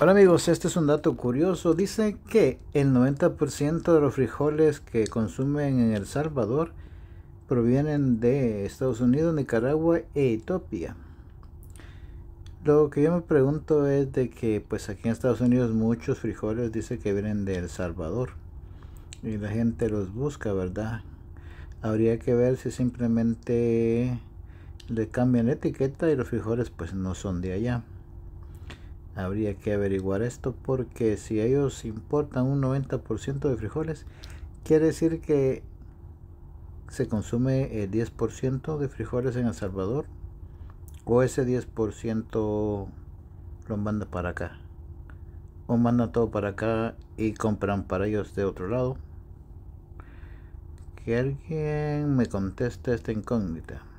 Hola amigos, este es un dato curioso. Dice que el 90% de los frijoles que consumen en El Salvador provienen de Estados Unidos, Nicaragua e Etiopía. Lo que yo me pregunto es de que pues aquí en Estados Unidos muchos frijoles dicen que vienen de El Salvador y la gente los busca, ¿verdad? Habría que ver si simplemente le cambian la etiqueta y los frijoles pues no son de allá. Habría que averiguar esto porque si ellos importan un 90% de frijoles, quiere decir que se consume el eh, 10% de frijoles en El Salvador o ese 10% lo manda para acá o manda todo para acá y compran para ellos de otro lado. Que alguien me conteste esta incógnita.